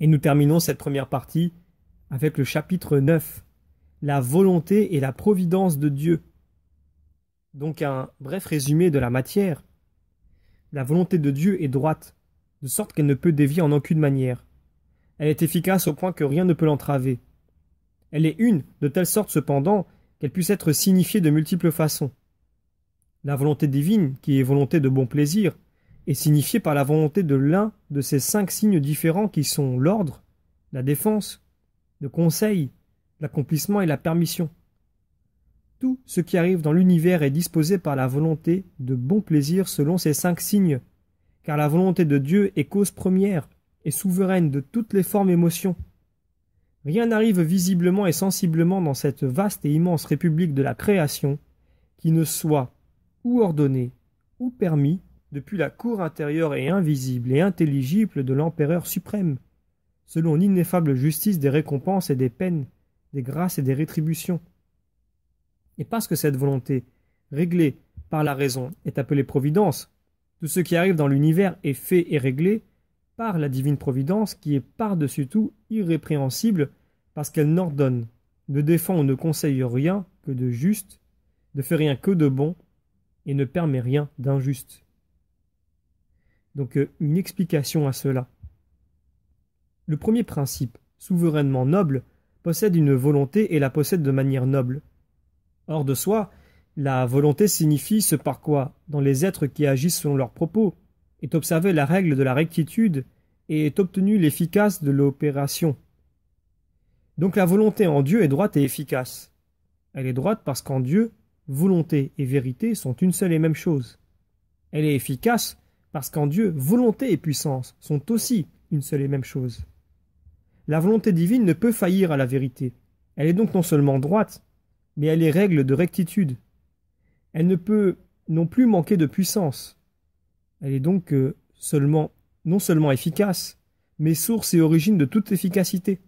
Et nous terminons cette première partie avec le chapitre 9, la volonté et la providence de Dieu. Donc un bref résumé de la matière. La volonté de Dieu est droite, de sorte qu'elle ne peut dévier en aucune manière. Elle est efficace au point que rien ne peut l'entraver. Elle est une, de telle sorte cependant qu'elle puisse être signifiée de multiples façons. La volonté divine, qui est volonté de bon plaisir, est signifié par la volonté de l'un de ces cinq signes différents qui sont l'ordre, la défense, le conseil, l'accomplissement et la permission. Tout ce qui arrive dans l'univers est disposé par la volonté de bon plaisir selon ces cinq signes, car la volonté de Dieu est cause première et souveraine de toutes les formes émotions. Rien n'arrive visiblement et sensiblement dans cette vaste et immense république de la création qui ne soit ou ordonné ou permis depuis la cour intérieure et invisible et intelligible de l'empereur suprême, selon l'ineffable justice des récompenses et des peines, des grâces et des rétributions. Et parce que cette volonté, réglée par la raison, est appelée providence, tout ce qui arrive dans l'univers est fait et réglé par la divine providence qui est par-dessus tout irrépréhensible parce qu'elle n'ordonne, ne défend ou ne conseille rien que de juste, ne fait rien que de bon et ne permet rien d'injuste donc euh, une explication à cela. Le premier principe, souverainement noble, possède une volonté et la possède de manière noble. Hors de soi, la volonté signifie ce par quoi, dans les êtres qui agissent selon leurs propos, est observée la règle de la rectitude et est obtenue l'efficace de l'opération. Donc la volonté en Dieu est droite et efficace. Elle est droite parce qu'en Dieu, volonté et vérité sont une seule et même chose. Elle est efficace parce qu'en Dieu, volonté et puissance sont aussi une seule et même chose. La volonté divine ne peut faillir à la vérité. Elle est donc non seulement droite, mais elle est règle de rectitude. Elle ne peut non plus manquer de puissance. Elle est donc euh, seulement, non seulement efficace, mais source et origine de toute efficacité.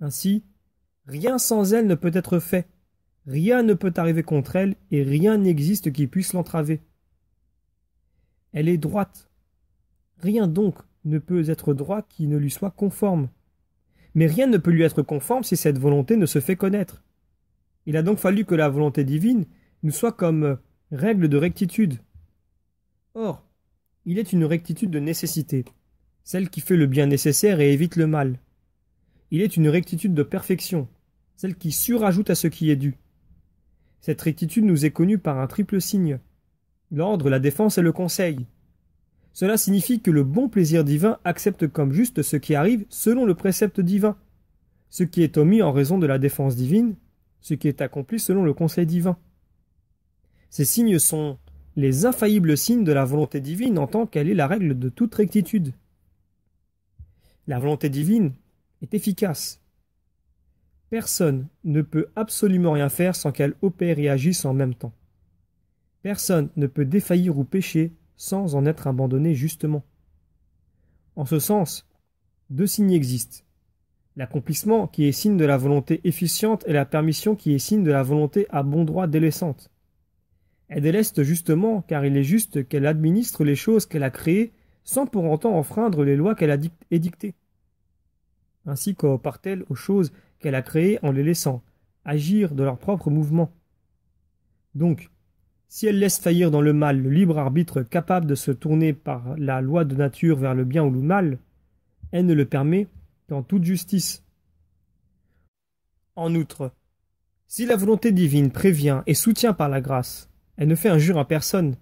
Ainsi, rien sans elle ne peut être fait, rien ne peut arriver contre elle et rien n'existe qui puisse l'entraver elle est droite. Rien donc ne peut être droit qui ne lui soit conforme. Mais rien ne peut lui être conforme si cette volonté ne se fait connaître. Il a donc fallu que la volonté divine nous soit comme règle de rectitude. Or, il est une rectitude de nécessité, celle qui fait le bien nécessaire et évite le mal. Il est une rectitude de perfection, celle qui surajoute à ce qui est dû. Cette rectitude nous est connue par un triple signe, l'ordre, la défense et le conseil. Cela signifie que le bon plaisir divin accepte comme juste ce qui arrive selon le précepte divin, ce qui est omis en raison de la défense divine, ce qui est accompli selon le conseil divin. Ces signes sont les infaillibles signes de la volonté divine en tant qu'elle est la règle de toute rectitude. La volonté divine est efficace. Personne ne peut absolument rien faire sans qu'elle opère et agisse en même temps. Personne ne peut défaillir ou pécher sans en être abandonné justement. En ce sens, deux signes existent. L'accomplissement qui est signe de la volonté efficiente et la permission qui est signe de la volonté à bon droit délaissante. Elle déleste justement car il est juste qu'elle administre les choses qu'elle a créées sans pour autant enfreindre les lois qu'elle a édictées. Ainsi coopère-t-elle aux choses qu'elle a créées en les laissant agir de leur propre mouvement. Donc, si elle laisse faillir dans le mal le libre arbitre capable de se tourner par la loi de nature vers le bien ou le mal, elle ne le permet qu'en toute justice. En outre, si la volonté divine prévient et soutient par la grâce, elle ne fait injure à personne.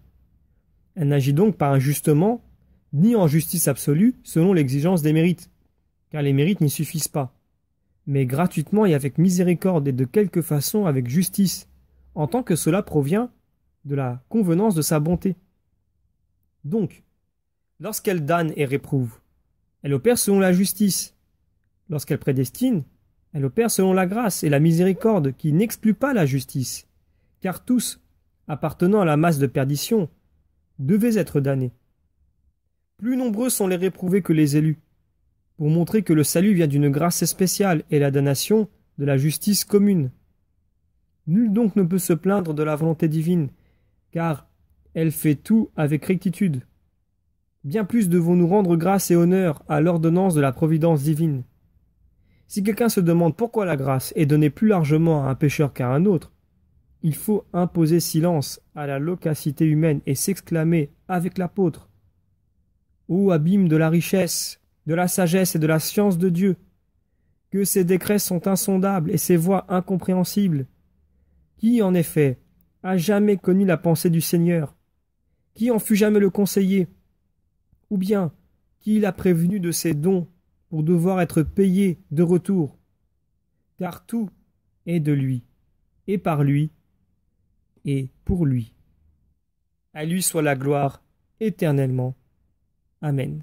Elle n'agit donc pas injustement, ni en justice absolue selon l'exigence des mérites, car les mérites n'y suffisent pas, mais gratuitement et avec miséricorde et de quelque façon avec justice, en tant que cela provient de la convenance de sa bonté. Donc, lorsqu'elle damne et réprouve, elle opère selon la justice. Lorsqu'elle prédestine, elle opère selon la grâce et la miséricorde qui n'exclut pas la justice, car tous, appartenant à la masse de perdition, devaient être damnés. Plus nombreux sont les réprouvés que les élus, pour montrer que le salut vient d'une grâce spéciale et la damnation de la justice commune. Nul donc ne peut se plaindre de la volonté divine, car elle fait tout avec rectitude. Bien plus devons nous rendre grâce et honneur à l'ordonnance de la providence divine. Si quelqu'un se demande pourquoi la grâce est donnée plus largement à un pécheur qu'à un autre, il faut imposer silence à la loquacité humaine et s'exclamer avec l'apôtre. Ô abîme de la richesse, de la sagesse et de la science de Dieu, que ces décrets sont insondables et ses voies incompréhensibles. Qui, en effet, a jamais connu la pensée du Seigneur Qui en fut jamais le conseiller Ou bien, qui l'a prévenu de ses dons pour devoir être payé de retour Car tout est de lui, et par lui, et pour lui. À lui soit la gloire éternellement. Amen.